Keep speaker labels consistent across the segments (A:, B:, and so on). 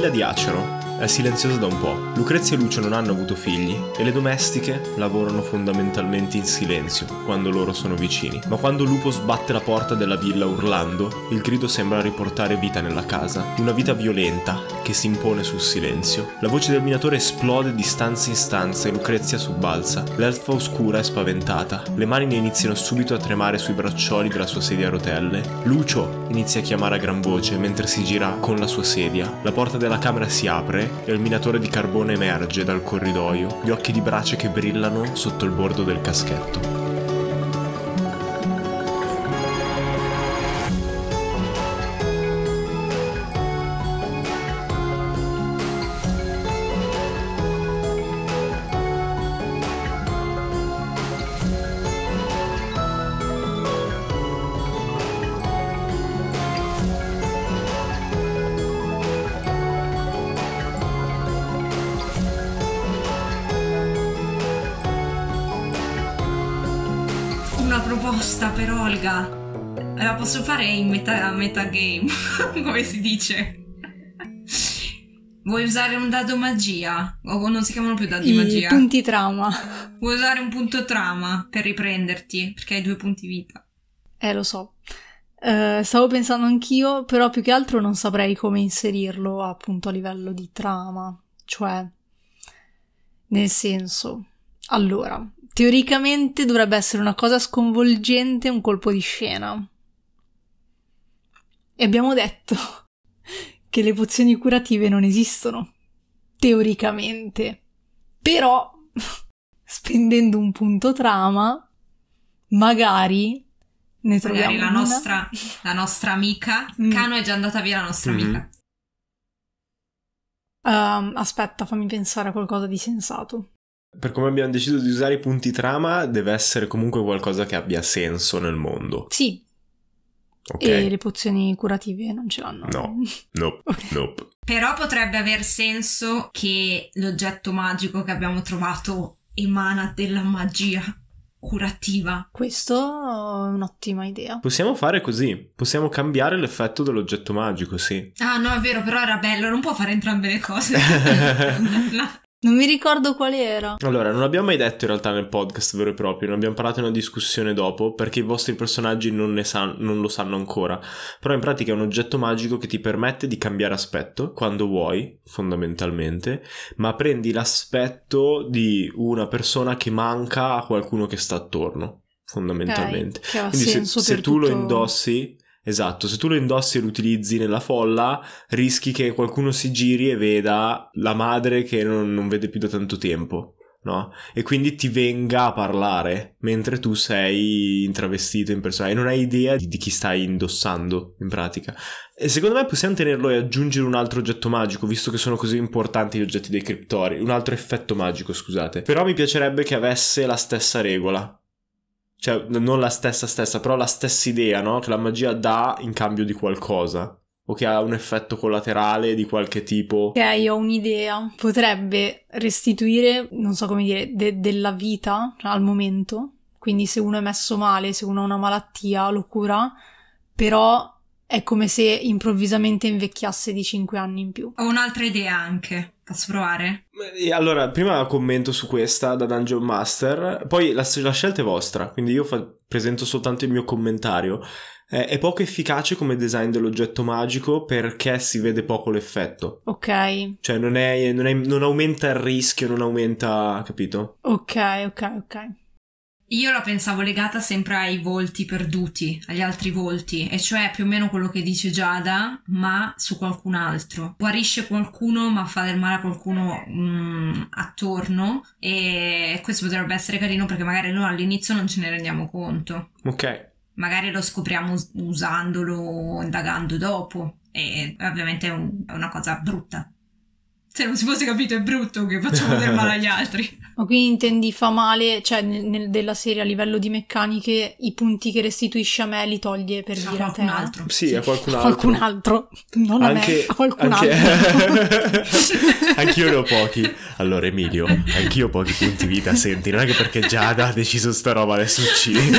A: villa di Acero, è silenziosa da un po'. Lucrezia e Lucio non hanno avuto figli e le domestiche lavorano fondamentalmente in silenzio quando loro sono vicini. Ma quando Lupo sbatte la porta della villa urlando, il grido sembra riportare vita nella casa, una vita violenta che si impone sul silenzio. La voce del minatore esplode di stanza in stanza e Lucrezia subbalza. L'elfa oscura è spaventata. Le mani ne iniziano subito a tremare sui braccioli della sua sedia a rotelle. Lucio inizia a chiamare a gran voce mentre si gira con la sua sedia. La porta della camera si apre e il minatore di carbone emerge dal corridoio, gli occhi di brace che brillano sotto il bordo del caschetto.
B: meta, metagame, come si dice. Vuoi usare un dado magia? O non si chiamano più dadi I magia. punti
C: trauma. Vuoi
B: usare un punto trauma per riprenderti, perché hai due punti vita.
C: Eh, lo so. Uh, stavo pensando anch'io, però più che altro non saprei come inserirlo appunto a livello di trama. Cioè, nel senso, allora, teoricamente dovrebbe essere una cosa sconvolgente, un colpo di scena. E abbiamo detto che le pozioni curative non esistono, teoricamente. Però, spendendo un punto trama, magari ne troviamo magari la, nostra, la nostra, amica. Mm. è già andata via la nostra mm. amica. Um, aspetta, fammi pensare a qualcosa di sensato.
A: Per come abbiamo deciso di usare i punti trama, deve essere comunque qualcosa che abbia senso nel mondo. Sì, Okay. E le
C: pozioni curative non ce l'hanno. No,
A: nope, okay. nope.
C: Però potrebbe
B: aver senso che l'oggetto magico che abbiamo trovato emana della magia curativa.
C: Questo è un'ottima idea.
A: Possiamo fare così, possiamo cambiare l'effetto dell'oggetto magico, sì.
B: Ah no, è vero, però era bello, non può fare entrambe
C: le cose.
A: no.
C: Non mi ricordo quale era.
A: Allora, non abbiamo mai detto in realtà nel podcast vero e proprio, non abbiamo parlato in una discussione dopo, perché i vostri personaggi non, ne san- non lo sanno ancora. Però in pratica è un oggetto magico che ti permette di cambiare aspetto quando vuoi, fondamentalmente, ma prendi l'aspetto di una persona che manca a qualcuno che sta attorno, fondamentalmente. Okay, Quindi se, se tutto... tu lo indossi Esatto, se tu lo indossi e lo utilizzi nella folla, rischi che qualcuno si giri e veda la madre che non, non vede più da tanto tempo, no? E quindi ti venga a parlare mentre tu sei intravestito in persona e non hai idea di, di chi stai indossando in pratica. E secondo me possiamo tenerlo e aggiungere un altro oggetto magico, visto che sono così importanti gli oggetti dei criptori, un altro effetto magico, scusate. Però mi piacerebbe che avesse la stessa regola, cioè non la stessa stessa, però la stessa idea, no? Che la magia dà in cambio di qualcosa o che ha un effetto collaterale di qualche tipo.
C: Ok, ho un'idea. Potrebbe restituire, non so come dire, de- della vita al momento. Quindi se uno è messo male, se uno ha una malattia, lo cura, però è come se improvvisamente invecchiasse di 5 anni in più. Ho un'altra idea anche. Posso provare?
A: Allora, prima commento su questa da Dungeon Master, poi la, la scelta è vostra, quindi io fa- presento soltanto il mio commentario. Eh, è poco efficace come design dell'oggetto magico perché si vede poco l'effetto.
C: Ok.
A: Cioè non, è, non, è, non aumenta il rischio, non aumenta... capito?
C: Ok, ok, ok.
B: Io la pensavo legata sempre ai volti perduti, agli altri volti, e cioè più o meno quello che dice Giada, ma su qualcun altro. Guarisce qualcuno, ma fa del male a qualcuno mh, mm, attorno, e questo potrebbe essere carino perché magari noi all'inizio non ce ne rendiamo conto. Ok. Magari lo scopriamo us- usandolo, indagando dopo, e ovviamente è, un- è una cosa brutta se cioè, non si fosse capito è brutto che facciamo del male agli
C: altri. Ma quindi intendi fa male, cioè nel, nel, della serie a livello di meccaniche, i punti che restituisce a me li toglie per no, dire a te. Altro. Sì, sì, a
A: qualcun altro. Qualcun
C: altro. Non anche, a me, a qualcun anche... altro.
A: anch'io ne ho pochi. Allora Emilio, anch'io ho pochi punti vita, senti, non è che perché Giada ha deciso sta roba adesso uccidi.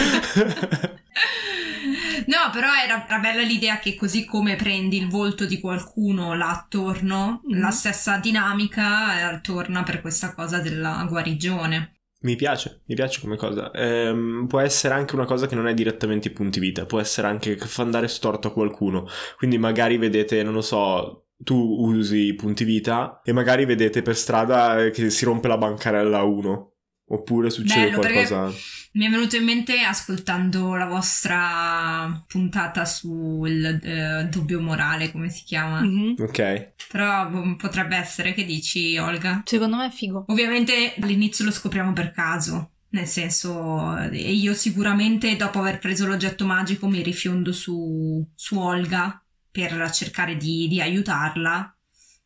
B: No, però era, era, bella l'idea che così come prendi il volto di qualcuno là attorno, mm-hmm. la stessa dinamica torna per questa cosa della guarigione.
A: Mi piace, mi piace come cosa. Ehm, può essere anche una cosa che non è direttamente i punti vita, può essere anche che fa andare storto a qualcuno. Quindi magari vedete, non lo so, tu usi i punti vita e magari vedete per strada eh, che si rompe la bancarella a uno. Oppure succede Bello, qualcosa. Perché
B: mi è venuto in mente ascoltando la vostra puntata sul eh, dubbio morale, come si chiama? Mm-hmm. Ok. Però boh, potrebbe essere, che dici Olga? Secondo me è figo. Ovviamente all'inizio lo scopriamo per caso, nel senso, io sicuramente dopo aver preso l'oggetto magico mi rifiondo su, su Olga per cercare di, di aiutarla.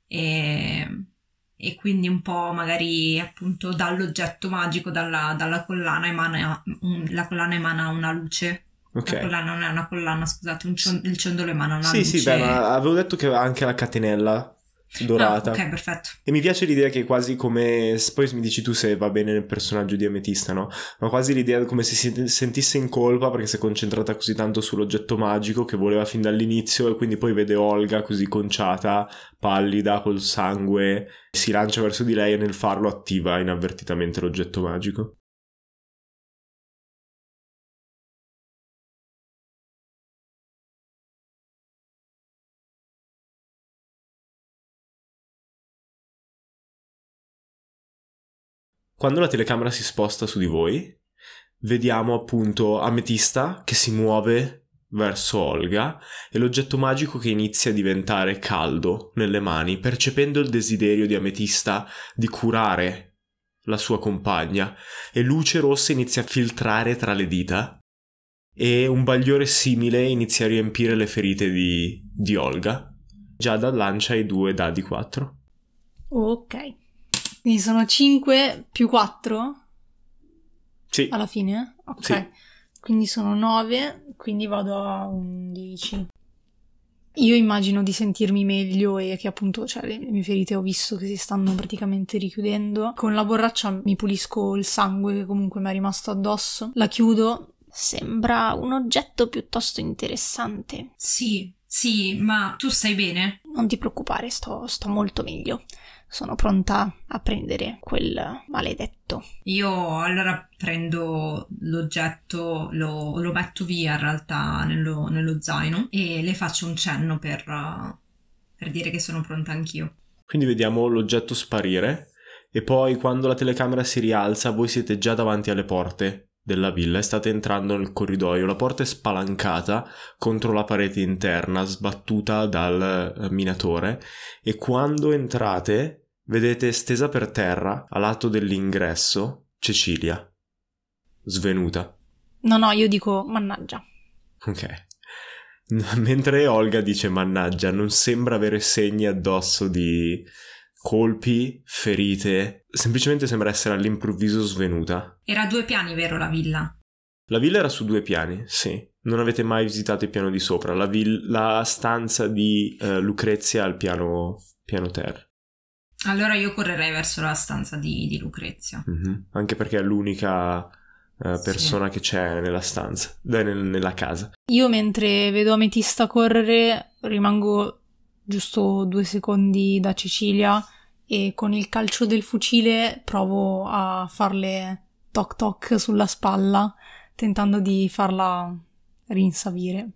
B: E e quindi un po' magari appunto dall'oggetto magico, dalla, dalla collana emana, un, la collana emana una luce. Okay. La collana non è una collana, scusate, un cion- il ciondolo emana una sì, luce. Sì, sì, beh,
A: avevo detto che aveva anche la catenella dorata. Ah, ok, perfetto. E mi piace l'idea che quasi come. Poi mi dici tu se va bene nel personaggio di Ametista, no? Ma quasi l'idea come se si sentisse in colpa perché si è concentrata così tanto sull'oggetto magico che voleva fin dall'inizio, e quindi poi vede Olga così conciata, pallida, col sangue, si lancia verso di lei e nel farlo attiva inavvertitamente l'oggetto magico. quando la telecamera si sposta su di voi, vediamo appunto Ametista che si muove verso Olga e l'oggetto magico che inizia a diventare caldo nelle mani, percependo il desiderio di Ametista di curare la sua compagna e luce rossa inizia a filtrare tra le dita e un bagliore simile inizia a riempire le ferite di, di Olga. Giada lancia i due dadi 4.
C: Ok. Quindi sono 5 più 4? Sì. Alla fine? Ok. Sì. Quindi sono 9, quindi vado a 11. Io immagino di sentirmi meglio e che appunto cioè, le mie ferite ho visto che si stanno praticamente richiudendo. Con la borraccia mi pulisco il sangue che comunque mi è rimasto addosso. La chiudo. Sembra un oggetto piuttosto interessante. Sì,
B: sì, ma tu stai bene?
C: Non ti preoccupare, sto, sto molto meglio sono pronta a prendere quel maledetto.
B: Io allora prendo l'oggetto, lo, lo metto via in realtà nello, nello, zaino e le faccio un cenno per, eh, per dire che sono pronta anch'io.
A: Quindi vediamo l'oggetto sparire e poi quando la telecamera si rialza voi siete già davanti alle porte della villa e state entrando nel corridoio. La porta è spalancata contro la parete interna, sbattuta dal eh, minatore, e quando entrate vedete stesa per terra, a lato dell'ingresso, Cecilia. Svenuta.
C: No, no, io dico mannaggia.
A: Ok. Mentre Olga dice mannaggia, non sembra avere segni addosso di colpi, ferite, semplicemente sembra essere all'improvviso svenuta.
B: Era a due piani, vero, la villa?
A: La villa era su due piani, sì. Non avete mai visitato il piano di sopra, la, vill- la stanza di uh, Lucrezia al piano, piano terra.
B: Allora io correrei verso la stanza di, di Lucrezia.
A: Mm-hmm. Anche perché è l'unica eh, persona sì. che c'è nella stanza, eh, nel, nella casa.
C: Io mentre vedo Ametista correre rimango giusto due secondi da Cecilia e con il calcio del fucile provo a farle toc toc sulla spalla tentando di farla rinsavire.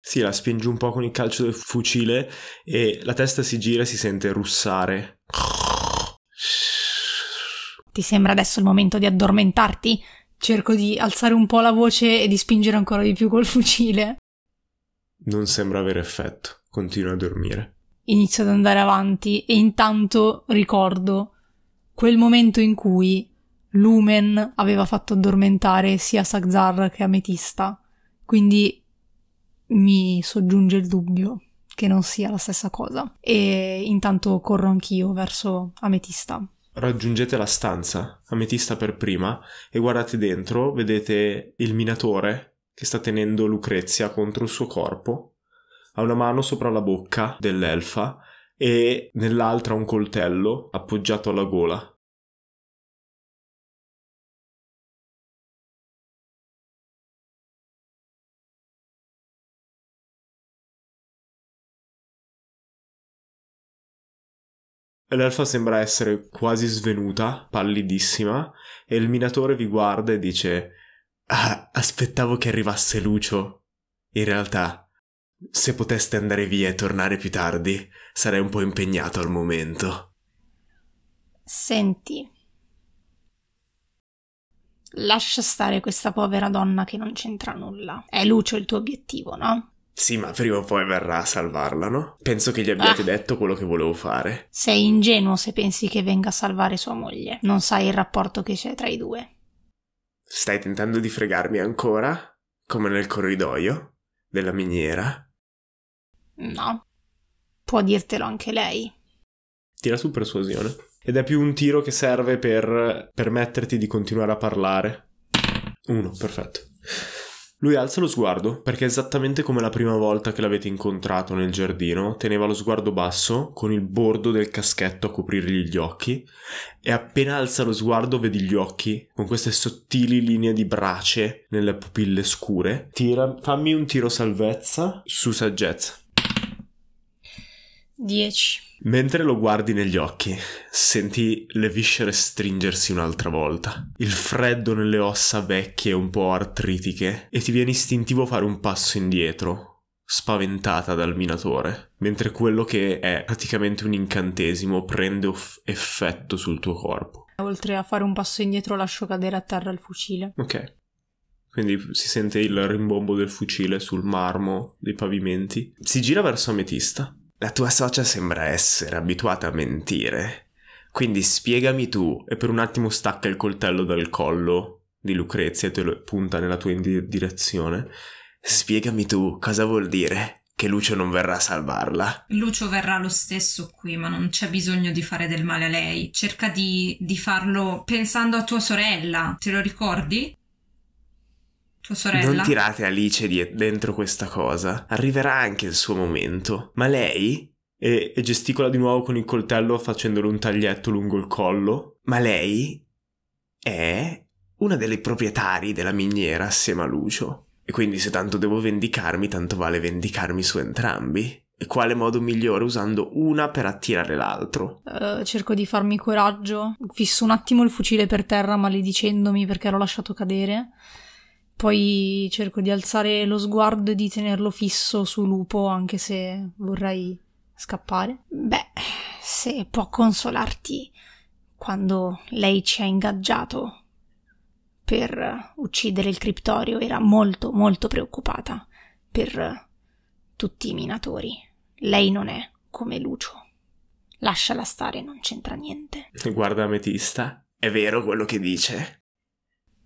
A: Sì, la spingi un po' con il calcio del fucile e la testa si gira e si sente russare
C: ti sembra adesso il momento di addormentarti? Cerco di alzare un po' la voce e di spingere ancora di più col fucile.
A: Non sembra avere effetto. Continua a dormire.
C: Inizio ad andare avanti e intanto ricordo quel momento in cui Lumen aveva fatto addormentare sia Sagzar che Ametista. Quindi mi soggiunge il dubbio che non sia la stessa cosa. E intanto corro anch'io verso Ametista.
A: Raggiungete la stanza, Ametista per prima, e guardate dentro, vedete il minatore che sta tenendo Lucrezia contro il suo corpo. Ha una mano sopra la bocca dell'elfa e nell'altra un coltello appoggiato alla gola L'elfa sembra essere quasi svenuta, pallidissima, e il minatore vi guarda e dice: Ah, aspettavo che arrivasse Lucio. In realtà, se poteste andare via e tornare più tardi, sarei un po' impegnato al momento.
C: Senti. Lascia stare questa povera donna che non c'entra nulla. È Lucio il tuo obiettivo, no?
A: Sì, ma prima o poi verrà a salvarla, no? Penso che gli abbiate ah. detto quello che volevo fare.
C: Sei ingenuo se pensi che venga a salvare sua moglie. Non sai il rapporto che c'è tra i due.
A: Stai tentando di fregarmi ancora? Come nel corridoio? Della miniera?
C: No. Può dirtelo anche lei.
A: Tira su persuasione. Ed è più un tiro che serve per permetterti di continuare a parlare. Uno, perfetto. Lui alza lo sguardo, perché esattamente come la prima volta che l'avete incontrato nel giardino, teneva lo sguardo basso, con il bordo del caschetto a coprirgli gli occhi, e appena alza lo sguardo vedi gli occhi, con queste sottili linee di brace nelle pupille scure. Tira, fammi un tiro salvezza su saggezza.
C: 10.
A: Mentre lo guardi negli occhi, senti le viscere stringersi un'altra volta, il freddo nelle ossa vecchie e un po' artritiche, e ti viene istintivo fare un passo indietro, spaventata dal minatore, mentre quello che è praticamente un incantesimo prende effetto sul tuo corpo.
C: Oltre a fare un passo indietro lascio cadere a terra il fucile.
A: Ok. Quindi si sente il rimbombo del fucile sul marmo dei pavimenti. Si gira verso Ametista la tua socia sembra essere abituata a mentire. Quindi spiegami tu, e per un attimo stacca il coltello dal collo di Lucrezia e te lo punta nella tua direzione. Spiegami tu cosa vuol dire che Lucio non verrà a salvarla.
B: Lucio verrà lo stesso qui, ma non c'è bisogno di fare del male a lei. Cerca di, di farlo pensando a tua sorella, te lo ricordi? Tua sorella. Non
A: tirate Alice dentro questa cosa. Arriverà anche il suo momento. Ma lei e, gesticola di nuovo con il coltello facendole un taglietto lungo il collo. Ma lei è una delle proprietarie della miniera assieme a Lucio. E quindi se tanto devo vendicarmi, tanto vale vendicarmi su entrambi. E quale modo migliore usando una per attirare l'altro?
C: Uh, cerco di farmi coraggio. Fisso un attimo il fucile per terra maledicendomi perché l'ho lasciato cadere. Poi cerco di alzare lo sguardo e di tenerlo fisso su Lupo, anche se vorrei scappare. Beh, se può consolarti quando lei ci ha ingaggiato per uccidere il criptorio, era molto molto preoccupata per tutti i minatori. Lei non è come Lucio. Lasciala stare, non c'entra niente.
A: Guarda Ametista, è vero quello che dice.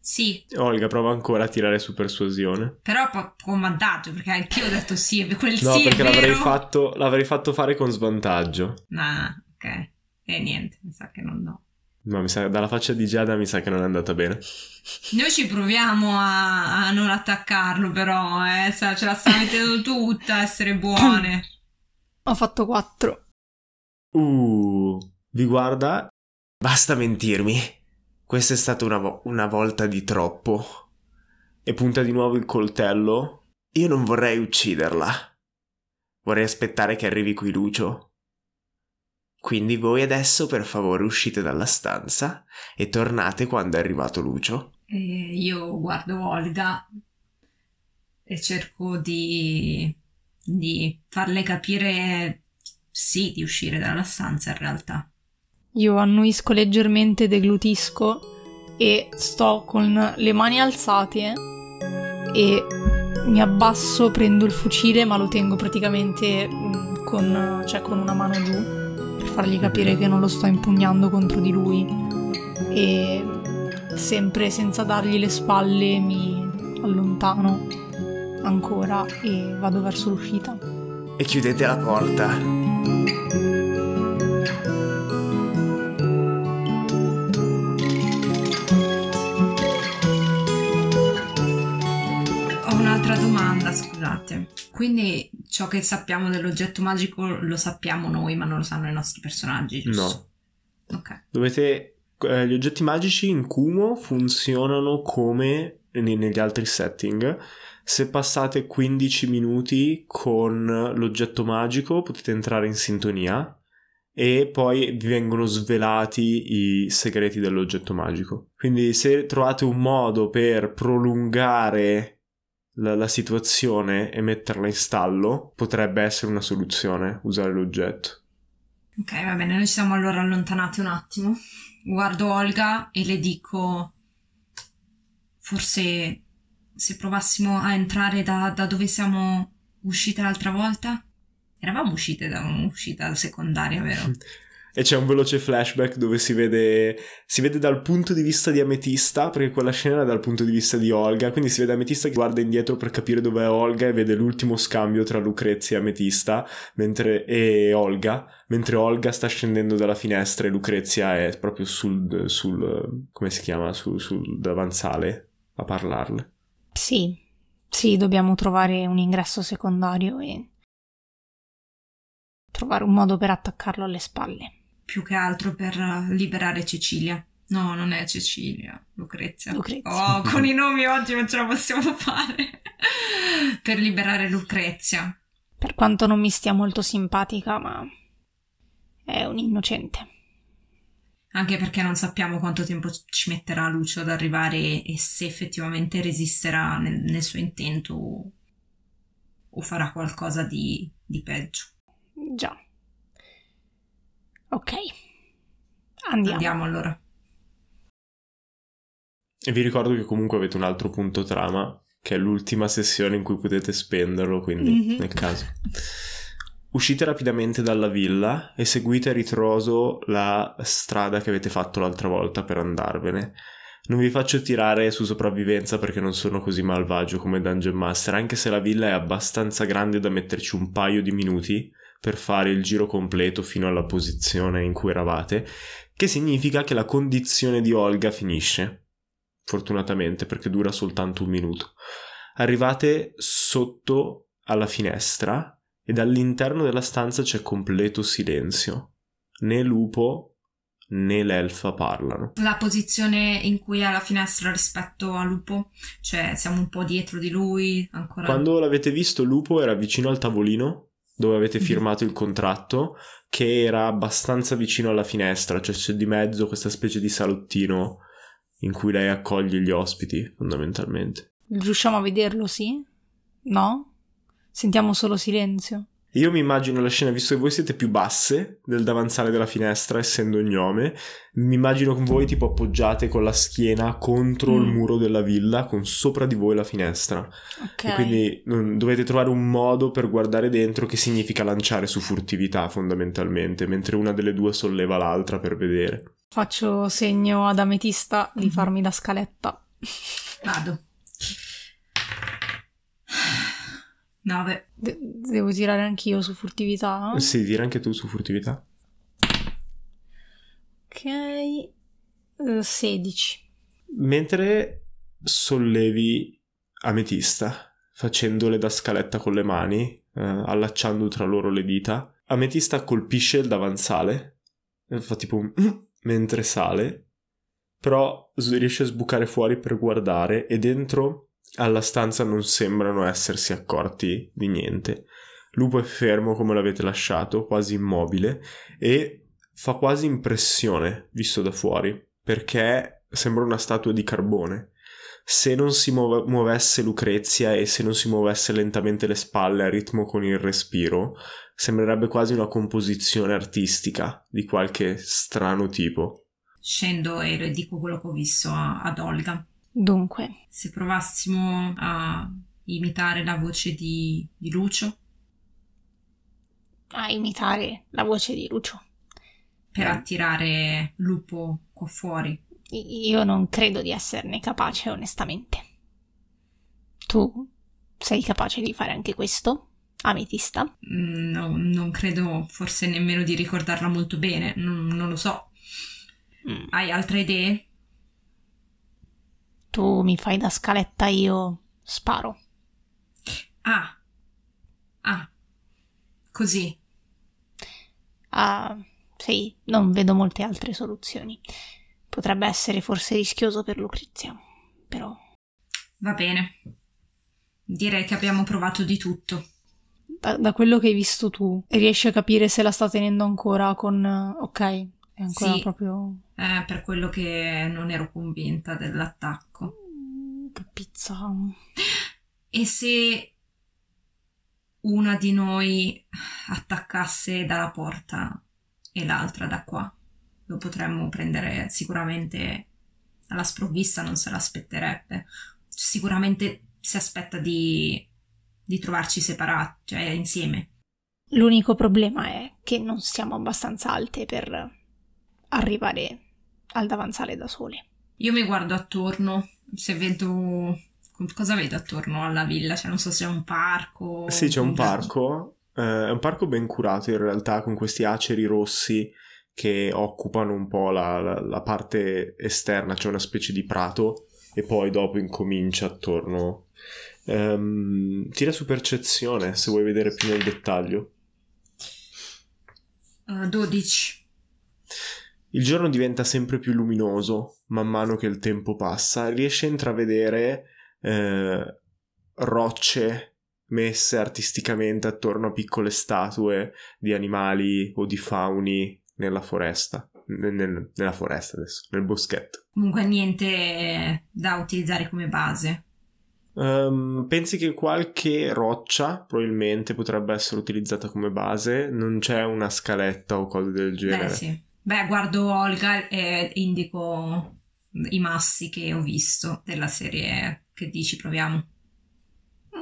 A: Sì. Olga prova ancora a tirare su persuasione.
B: Però con vantaggio, perché anch'io ho detto sì, quel no, sì perché l'avrei
A: fatto, l'avrei, fatto, fare con svantaggio.
B: Ah, ok. E eh, niente,
A: mi sa che non no. Ma sa, dalla faccia di Giada mi sa che non è andata bene.
B: Noi ci proviamo a, a non attaccarlo, però, eh. Ce la sta mettendo tutta, a essere buone.
C: Ho fatto 4.
A: Uh, vi guarda. Basta mentirmi. Questa è stata una, vo- una volta di troppo. E punta di nuovo il coltello. Io non vorrei ucciderla. Vorrei aspettare che arrivi qui Lucio. Quindi voi adesso per favore uscite dalla stanza e tornate quando è arrivato Lucio. Eh,
B: io guardo Olga e cerco di, di farle capire sì di uscire dalla stanza in realtà.
C: Io annuisco leggermente, deglutisco e sto con le mani alzate e mi abbasso, prendo il fucile ma lo tengo praticamente mm, con, cioè, con una mano giù per fargli capire che non lo sto impugnando contro di lui e sempre senza dargli le spalle mi allontano ancora e vado verso l'uscita.
A: E chiudete la porta.
B: utilizzate. Quindi ciò che sappiamo dell'oggetto magico lo sappiamo noi, ma non lo sanno i nostri personaggi, giusto?
A: No. Ok. Dovete eh, gli oggetti magici in Kumo funzionano come negli altri setting. Se passate 15 minuti con l'oggetto magico potete entrare in sintonia e poi vi vengono svelati i segreti dell'oggetto magico. Quindi se trovate un modo per prolungare la, la situazione e metterla in stallo potrebbe essere una soluzione, usare l'oggetto.
B: Ok, va bene, noi ci siamo allora allontanati un attimo. Guardo Olga e le dico, forse se provassimo a entrare da, da dove siamo uscite l'altra volta? Eravamo uscite da un'uscita secondaria, vero?
A: e c'è un veloce flashback dove si vede, si vede dal punto di vista di Ametista, perché quella scena era dal punto di vista di Olga, quindi si vede Ametista che guarda indietro per capire dove è Olga e vede l'ultimo scambio tra Lucrezia e Ametista mentre, e Olga, mentre Olga sta scendendo dalla finestra e Lucrezia è proprio sul, sul come si chiama, sul, sul davanzale a parlarle.
C: Sì, sì, dobbiamo trovare un ingresso secondario e trovare un modo per attaccarlo alle spalle
B: più che altro per eh, liberare Cecilia. No, non è Cecilia, Lucrezia. Lucrezia. Oh, con i nomi oggi non ce la possiamo fare.
C: per liberare Lucrezia. Per quanto non mi stia molto simpatica, ma è un innocente.
B: Anche perché non sappiamo quanto tempo ci metterà Lucio ad arrivare e se effettivamente resisterà nel, nel suo intento o, farà qualcosa di, di peggio. Già. Ok, andiamo. Andiamo allora.
A: E vi ricordo che comunque avete un altro punto trama, che è l'ultima sessione in cui potete spenderlo, quindi mm-hmm. nel caso. Uscite rapidamente dalla villa e seguite a ritroso la strada che avete fatto l'altra volta per andarvene. Non vi faccio tirare su sopravvivenza perché non sono così malvagio come Dungeon Master, anche se la villa è abbastanza grande da metterci un paio di minuti per fare il giro completo fino alla posizione in cui eravate, che significa che la condizione di Olga finisce, fortunatamente perché dura soltanto un minuto. Arrivate sotto alla finestra e dall'interno della stanza c'è completo silenzio. Né lupo né l'elfa parlano.
B: La posizione in cui è alla finestra rispetto a Lupo, cioè siamo un po' dietro di lui ancora. Quando
A: l'avete visto, Lupo era vicino al tavolino dove avete mhm. firmato il contratto, che era abbastanza vicino alla finestra, cioè c'è di mezzo questa specie di salottino in cui lei accoglie gli ospiti, fondamentalmente.
C: Riusciamo a vederlo, sì? No? Sentiamo solo silenzio.
A: Io mi immagino la scena, visto che voi siete più basse del davanzale della finestra, essendo gnome, mi immagino con voi tipo appoggiate con la schiena contro mm. il muro della villa, con sopra di voi la finestra. Ok. E quindi non, dovete trovare un modo per guardare dentro che significa lanciare su furtività fondamentalmente, mentre una delle due solleva l'altra per vedere.
C: Faccio segno ad Ametista di mm-hmm. farmi la scaletta. Vado. 9. De- devo tirare anch'io su furtività? No?
A: Sì, tira anche tu su furtività.
C: Ok, 16.
A: Eh, mentre sollevi Ametista, facendole da scaletta con le mani, eh, allacciando tra loro le dita, Ametista colpisce il davanzale, eh, fa tipo un... mentre sale, però riesce a sbucare fuori per guardare e dentro alla stanza non sembrano essersi accorti di niente. Lupo è fermo come l'avete lasciato, quasi immobile, e fa quasi impressione visto da fuori, perché sembra una statua di carbone. Se non si muove- muovesse Lucrezia e se non si muovesse lentamente le spalle a ritmo con il respiro, sembrerebbe quasi una composizione artistica di qualche strano tipo.
B: Scendo e dico quello che ho visto a- ad Olga. Dunque, se provassimo a imitare la voce di, di Lucio?
C: A imitare la voce di Lucio. Per
B: attirare Lupo qua fuori?
C: Io non credo di esserne capace, onestamente. Tu sei capace di fare anche questo?
B: Ametista? Mm, no, non credo forse nemmeno di ricordarla molto bene, non, non lo so. Mm.
C: Hai altre idee? tu mi fai da scaletta, io sparo. Ah. Ah. Così. Ah, sì, non vedo molte altre soluzioni. Potrebbe essere forse rischioso per Lucrezia, però.
B: Va bene. Direi che abbiamo provato di tutto.
C: Da, da quello che hai visto tu, riesci a capire se la sta tenendo ancora con. Eh, ok, è ancora sì, proprio...
B: Eh, per quello che non ero convinta dell'attacco. Mm, che pizza. E se una di noi attaccasse dalla porta e l'altra da qua? Lo potremmo prendere sicuramente alla sprovvista, non se l'aspetterebbe. Sicuramente si aspetta di, di trovarci separati, cioè insieme.
C: L'unico problema è che non siamo abbastanza alte per arrivare ad avanzare da soli. Io mi guardo attorno,
B: se vedo... Cosa vedo attorno alla villa? Cioè, non so se è un parco...
A: Sì, c'è un parco. Eh, è un parco ben curato in realtà, con questi aceri rossi che occupano un po' la, la, la parte esterna, c'è cioè una specie di prato, e poi dopo incomincia attorno. Um, tira su percezione, se vuoi vedere più nel dettaglio.
B: Uh, eh, 12.
A: Il giorno diventa sempre più luminoso man mano che il tempo passa, riesce a intravedere eh, rocce messe artisticamente attorno a piccole statue di animali o di fauni nella foresta. Nel, nella foresta adesso, nel boschetto.
B: Comunque niente eh, da utilizzare come base.
A: Um, pensi che qualche roccia probabilmente potrebbe essere utilizzata come base? Non c'è una scaletta o cose del genere? Beh, sì.
B: Beh, guardo Olga e indico i massi che ho visto della serie. Che dici, proviamo?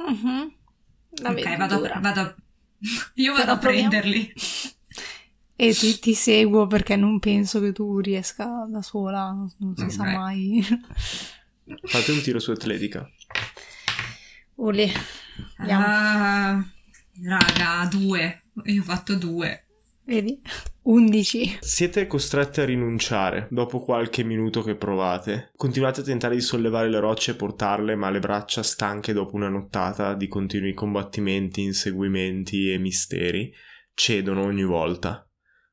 C: Mm-hmm. Ok, vado, a, vado Io vado Però a
B: prenderli.
C: E ti, ti, seguo perché non penso che tu riesca da sola, non si okay. sa mai.
A: Fate un tiro su atletica.
C: Ole. Uh,
B: raga, due. Io ho fatto due.
C: Vedi? 11.
A: Siete costrette a rinunciare dopo qualche minuto che provate. Continuate a tentare di sollevare le rocce e portarle, ma le braccia stanche dopo una nottata di continui combattimenti, inseguimenti e misteri cedono ogni volta.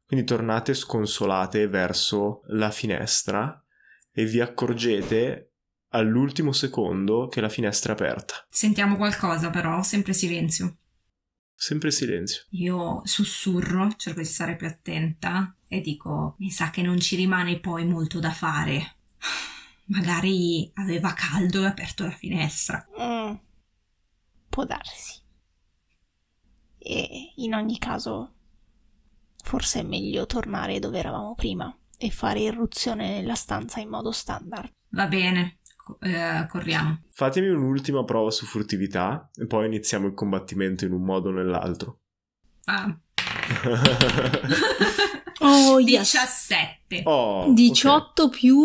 A: Quindi tornate sconsolate verso la finestra e vi accorgete all'ultimo secondo che la finestra è aperta.
B: Sentiamo qualcosa però, sempre silenzio.
A: Sempre silenzio.
B: Io sussurro, cerco di stare più attenta e dico, mi sa che non ci rimane poi molto da fare. Magari aveva caldo e aperto la finestra.
C: Mm. Può darsi. E in ogni caso, forse è meglio tornare dove eravamo prima e fare irruzione nella stanza in modo standard. Va bene, eh, corriamo.
A: Fatemi un'ultima prova su furtività e poi iniziamo il combattimento in un modo o nell'altro.
C: Ah. oh, 17. Oh, 18 okay. più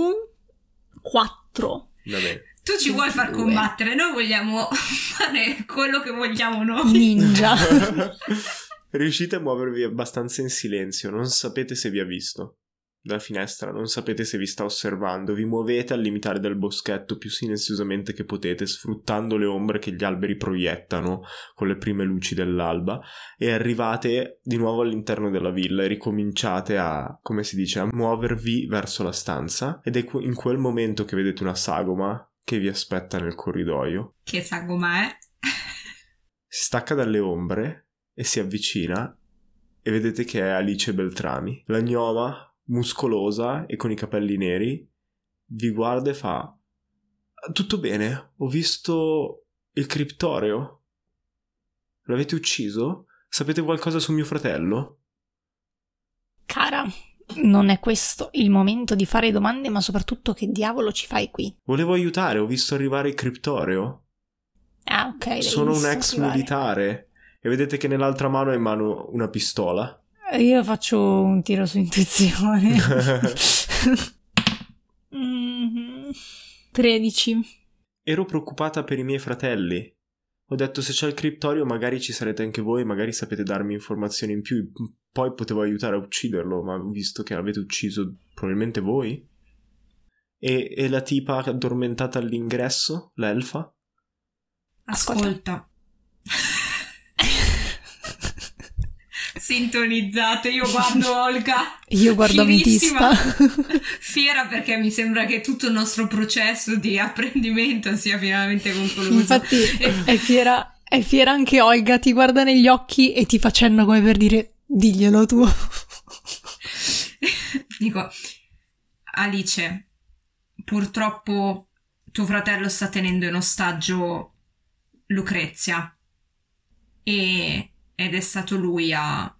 C: 4. Vabbè. Tu
B: ci vuoi far combattere, noi vogliamo fare quello che vogliamo noi. Ninja.
A: Riuscite a muovervi abbastanza in silenzio, non sapete se vi ha visto dalla finestra, non sapete se vi sta osservando, vi muovete al limitare del boschetto più silenziosamente che potete, sfruttando le ombre che gli alberi proiettano con le prime luci dell'alba e arrivate di nuovo all'interno della villa e ricominciate a, come si dice, a muovervi verso la stanza ed è in quel momento che vedete una sagoma che vi aspetta nel corridoio.
B: Che sagoma è?
A: si stacca dalle ombre e si avvicina e vedete che è Alice Beltrami, la gnoma muscolosa e con i capelli neri, vi guarda e fa: Tutto bene, ho visto il criptoreo. L'avete ucciso? Sapete qualcosa su mio fratello?
C: Cara, non è questo il momento di fare domande, ma soprattutto che diavolo ci fai qui?
A: Volevo aiutare, ho visto arrivare il criptoreo.
C: Ah, ok. Sono un ex arrivare.
A: militare. E vedete che nell'altra mano è in mano una pistola.
C: Io faccio un tiro su intuizione.
A: 13.
C: Mm-hmm.
A: Ero preoccupata per i miei fratelli. Ho detto se c'è il criptorio magari ci sarete anche voi, magari sapete darmi informazioni in più. Poi potevo aiutare a ucciderlo, ma visto che l'avete ucciso probabilmente voi. E, e la tipa addormentata all'ingresso, l'elfa?
B: Ascolta. Ascolta. sintonizzate. Io guardo Olga. Io guardo Amitista. Fiera perché mi sembra che tutto il nostro processo di apprendimento sia finalmente concluso. Infatti è
C: fiera, è fiera anche Olga, ti guarda negli occhi e ti fa cenno come per dire diglielo tu.
B: Dico, Alice, purtroppo tuo fratello sta tenendo in ostaggio Lucrezia e ed è stato lui a...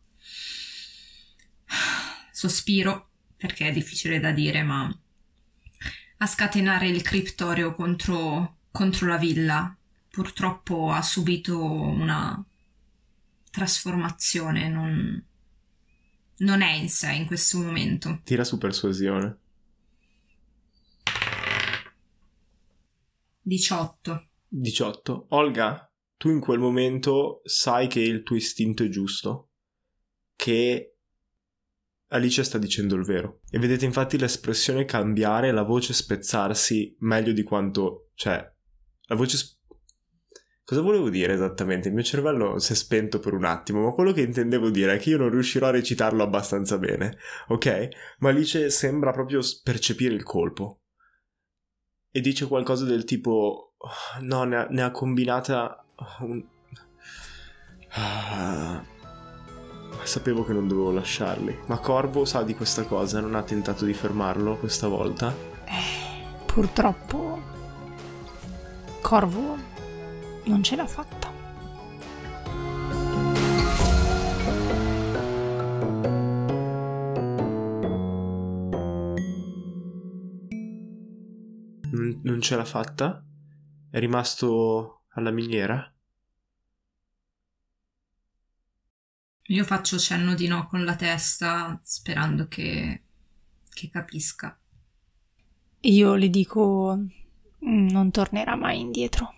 B: sospiro, perché è difficile da dire, ma a scatenare il criptorio contro, contro la villa. Purtroppo ha subito una trasformazione, non, non è in sé in questo momento.
A: Tira su persuasione.
B: 18.
A: 18. Olga, tu in quel momento sai che il tuo istinto è giusto, che Alice sta dicendo il vero. E vedete infatti l'espressione cambiare, la voce spezzarsi meglio di quanto... cioè, la voce... Sp- Cosa volevo dire esattamente? Il mio cervello si è spento per un attimo, ma quello che intendevo dire è che io non riuscirò a recitarlo abbastanza bene, ok? Ma Alice sembra proprio percepire il colpo. E dice qualcosa del tipo... Oh, no, ne ha, ne ha combinata Ah, ah, sapevo che non dovevo lasciarli. Ma Corvo sa di questa cosa, non ha tentato di fermarlo questa volta?
C: Eh, purtroppo Corvo non ce l'ha fatta.
A: Non ce l'ha fatta? È rimasto alla miniera?
B: Io faccio cenno di no con la testa, sperando che, che capisca.
C: Io le dico, mm, non tornerà mai indietro.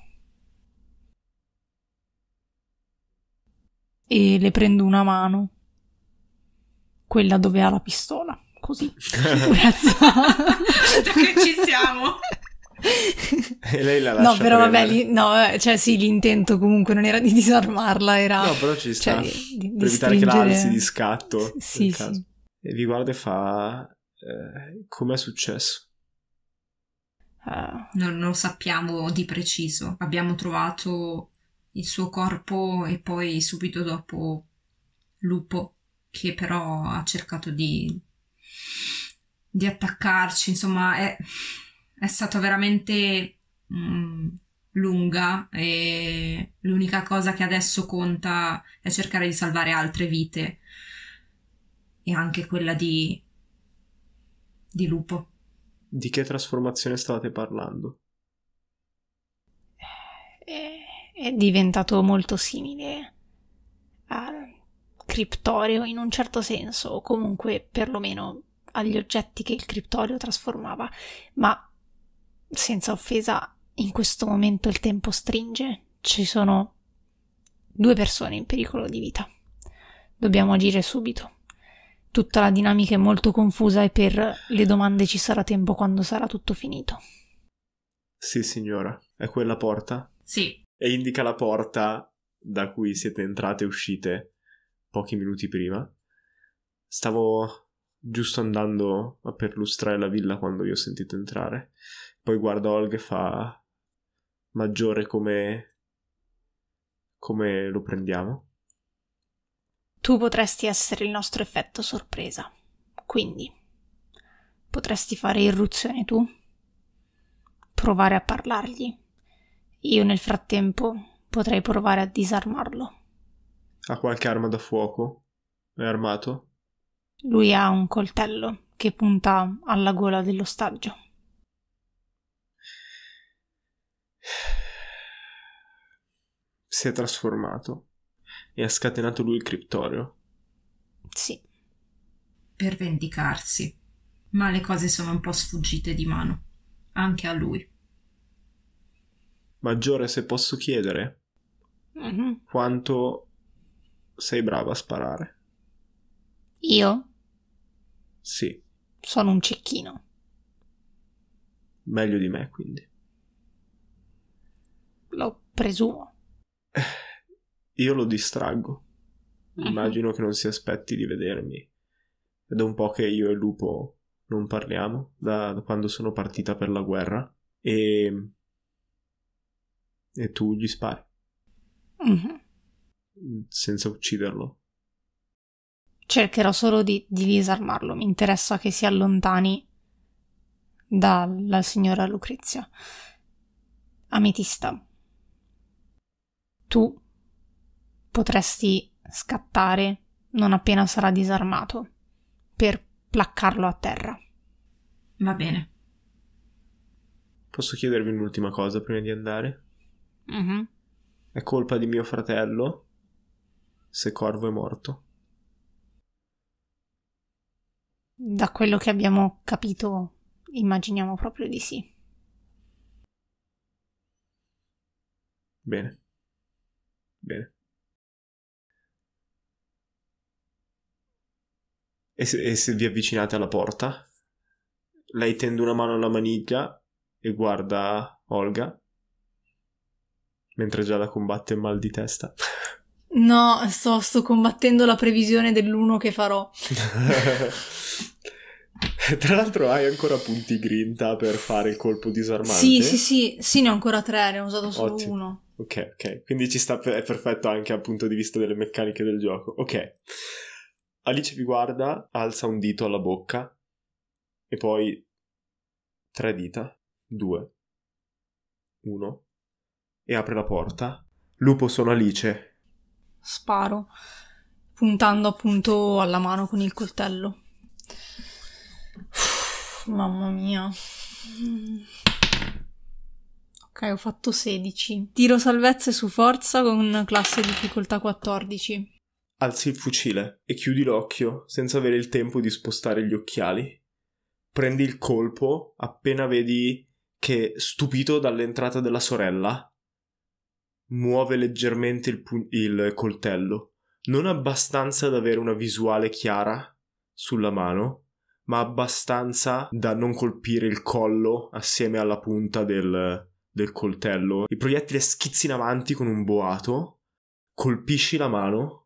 C: E le prendo una mano, quella dove ha la pistola, così.
A: Grazie.
C: che ci siamo
A: e lei la lascia No, però eh, vabbè, li,
C: no, cioè sì, l'intento comunque non era di disarmarla, era... No, però ci sta, cioè, di, per evitare che la alzi di scatto. Sì, sì.
A: E vi guarda e fa... Eh, Come successo?
B: Uh... Non lo sappiamo di preciso. Abbiamo trovato il suo corpo e poi subito dopo Lupo, che però ha cercato di, di attaccarci. Insomma, è è stata veramente mh, mm, lunga e l'unica cosa che adesso conta è cercare di salvare altre vite e anche quella di,
C: di Lupo.
A: Di che trasformazione state parlando?
C: Eh, è diventato molto simile al criptorio in un certo senso, o comunque perlomeno agli oggetti che il criptorio trasformava, ma senza offesa, in questo momento il tempo stringe, ci sono due persone in pericolo di vita. Dobbiamo agire subito. Tutta la dinamica è molto confusa e per le domande ci sarà tempo quando sarà tutto finito.
A: Sì, signora, è quella porta? Sì. E indica la porta da cui siete entrate e uscite pochi minuti prima. Stavo giusto andando a perlustrare la villa quando vi ho sentito entrare. Poi guarda Olga e fa maggiore come... come lo prendiamo?
C: Tu potresti essere il nostro effetto sorpresa. Quindi, potresti fare irruzione tu? Provare a parlargli? Io nel frattempo potrei provare a disarmarlo.
A: Ha qualche arma da fuoco? È armato?
C: Lui ha un coltello che punta alla gola dell'ostaggio.
A: si è trasformato e ha scatenato lui il criptorio.
B: Sì, per vendicarsi, ma le cose sono un po' sfuggite di mano, anche a lui.
A: Maggiore, se posso chiedere, mm-hmm. quanto sei brava a sparare? Io? Sì.
C: Sono un cecchino.
A: Meglio di me, quindi. Lo
C: presumo.
A: Io lo distraggo. Mhm. Immagino che non si aspetti di vedermi. È da un po' che io e Lupo non parliamo, da quando sono partita per la guerra. E. E tu gli spari. Uh-huh. Senza ucciderlo.
C: Cercherò solo di, di, disarmarlo. Mi interessa che si allontani dalla signora Lucrezia. Ametista tu potresti scattare non appena sarà disarmato per placcarlo a terra. Va
B: bene.
A: Posso chiedervi un'ultima cosa prima di andare? Mm-hmm. È colpa di mio fratello se Corvo è morto.
C: Da quello che abbiamo capito, immaginiamo proprio di sì.
A: Bene. e se, e se vi avvicinate alla porta. Lei tende una mano alla maniglia e guarda Olga, mentre già la combatte mal di testa.
C: No, sto, sto combattendo la previsione dell'uno che farò.
A: Tra l'altro hai ancora punti grinta per fare il colpo disarmante? Sì, sì,
C: sì, sì, ne ho ancora tre, ne ho usato solo Ottimo. uno.
A: Ok, ok, quindi ci sta, è perfetto anche dal punto di vista delle meccaniche del gioco. Ok. Alice vi guarda, alza un dito alla bocca e poi tre dita, due, uno, e apre la porta. Lupo sono Alice.
C: Sparo, puntando appunto alla mano con il coltello. Uff, mamma mia. Ok, ho fatto 16. Tiro salvezze su forza con classe difficoltà 14.
A: Alzi il fucile e chiudi l'occhio senza avere il tempo di spostare gli occhiali. Prendi il colpo appena vedi che, stupito dall'entrata della sorella, muove leggermente il, pu- il coltello, non abbastanza da avere una visuale chiara sulla mano, ma abbastanza da non colpire il collo assieme alla punta del, del coltello. Il proiettile schizzi in avanti con un boato, colpisci la mano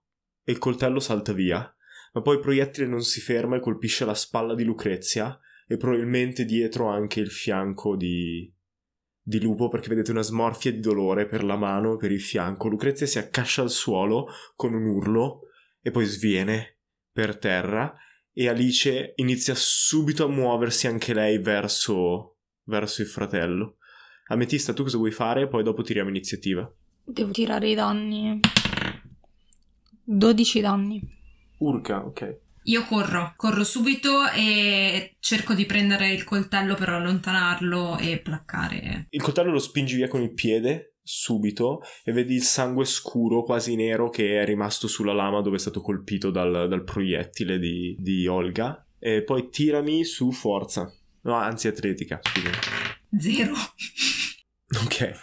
A: e il coltello salta via, ma poi il proiettile non si ferma e colpisce la spalla di Lucrezia e probabilmente dietro anche il fianco di, di lupo perché vedete una smorfia di dolore per la mano e per il fianco. Lucrezia si accascia al suolo con un urlo e poi sviene per terra e Alice inizia subito a muoversi anche lei verso, verso il fratello. Ametista, tu cosa vuoi fare? Poi dopo tiriamo iniziativa.
C: Devo tirare i danni. 12 danni.
A: Urca, ok.
C: Io corro, corro
B: subito e cerco di prendere il coltello per allontanarlo e placcare.
A: Il coltello lo spingi via con il piede subito e vedi il sangue scuro, quasi nero, che è rimasto sulla lama dove è stato colpito dal, dal proiettile di, di, Olga. E poi tirami su forza. No, anzi atletica, scusa. Zero. ok.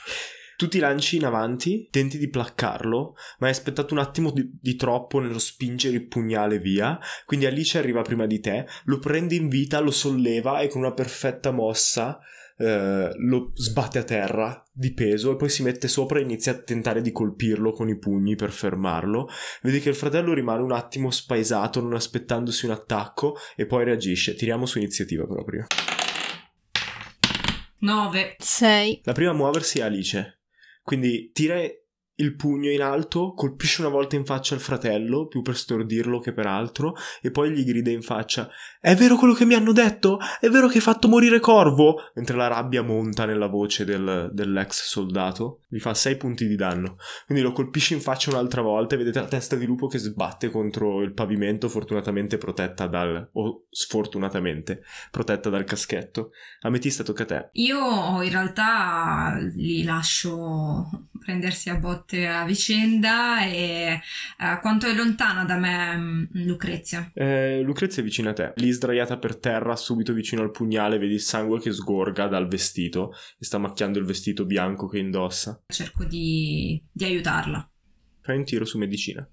A: Tu ti lanci in avanti, tenti di placcarlo, ma hai aspettato un attimo di, di troppo nello spingere il pugnale via, quindi Alice arriva prima di te, lo prende in vita, lo solleva e con una perfetta mossa Uh, lo sbatte a terra di peso e poi si mette sopra e inizia a tentare di colpirlo con i pugni per fermarlo. Vedi che il fratello rimane un attimo spaesato, non aspettandosi un attacco, e poi reagisce. Tiriamo su iniziativa proprio.
C: 9 6
A: La prima a muoversi è Alice. Quindi direi il pugno in alto, colpisce una volta in faccia il fratello, più per stordirlo che per altro, e poi gli grida in faccia: È vero quello che mi hanno detto? È vero che hai fatto morire Corvo? Mentre la rabbia monta nella voce del, dell'ex soldato, gli fa 6 punti di danno. Quindi lo colpisce in faccia un'altra volta e vedete la testa di lupo che sbatte contro il pavimento, fortunatamente protetta dal. o sfortunatamente protetta dal caschetto. Ametista, tocca a te.
B: Io in realtà li lascio prendersi a botte a vicenda e uh, quanto è lontana da me mm, Lucrezia?
A: Eh, Lucrezia è vicina a te, lì sdraiata per terra subito vicino al pugnale vedi il sangue che sgorga dal vestito e sta macchiando il vestito bianco che indossa.
B: Cerco di, di aiutarla.
A: Fai un tiro su medicina.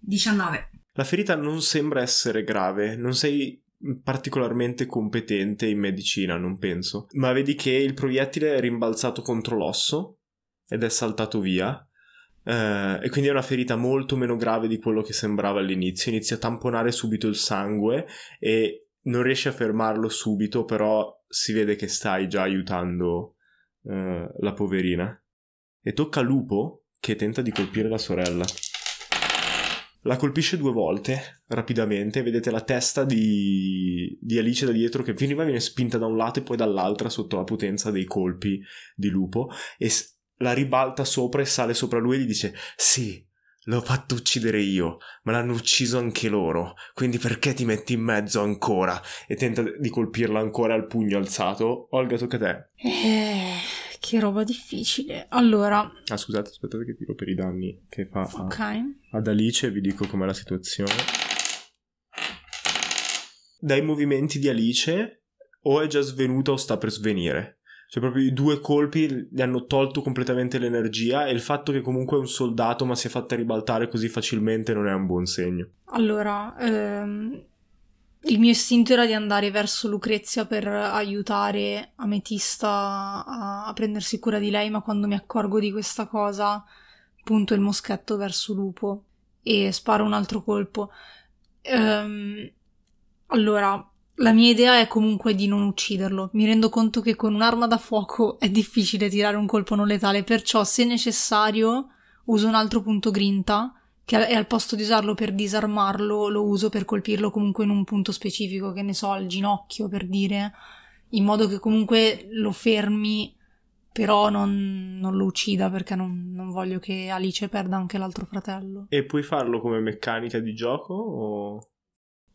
B: 19.
A: La ferita non sembra essere grave, non sei particolarmente competente in medicina, non penso. Ma vedi che il proiettile è rimbalzato contro l'osso ed è saltato via. Eh, e quindi è una ferita molto meno grave di quello che sembrava all'inizio. Inizia a tamponare subito il sangue e non riesce a fermarlo subito, però si vede che stai già aiutando eh, la poverina. E tocca a Lupo che tenta di colpire la sorella. La colpisce due volte rapidamente, vedete la testa di, di Alice da dietro che prima viene spinta da un lato e poi dall'altra sotto la potenza dei colpi di Lupo e la ribalta sopra e sale sopra lui e gli dice sì, l'ho fatto uccidere io, ma l'hanno ucciso anche loro, quindi perché ti metti in mezzo ancora? E tenta di colpirla ancora al pugno alzato. Olga, tocca a te.
C: Eh, che roba difficile. Allora...
A: Ah, scusate, aspettate che tiro per i danni che fa okay. a, ad Alice e vi dico com'è la situazione. Dai movimenti di Alice o è già svenuta o sta per svenire. Cioè, proprio i due colpi gli hanno tolto completamente l'energia e il fatto che comunque è un soldato ma si è fatta ribaltare così facilmente non è un buon segno.
C: Allora, ehm, il mio istinto era di andare verso Lucrezia per aiutare Ametista a, a prendersi cura di lei, ma quando mi accorgo di questa cosa punto il moschetto verso Lupo e sparo un altro colpo. Ehm, allora, la mia idea è comunque di non ucciderlo. Mi rendo conto che con un'arma da fuoco è difficile tirare un colpo non letale, perciò se necessario uso un altro punto grinta che è al posto di usarlo per disarmarlo, lo uso per colpirlo comunque in un punto specifico, che ne so, al ginocchio per dire, in modo che comunque lo fermi, però non, non lo uccida perché non, non, voglio che Alice perda anche l'altro fratello.
A: E puoi farlo come meccanica di gioco o...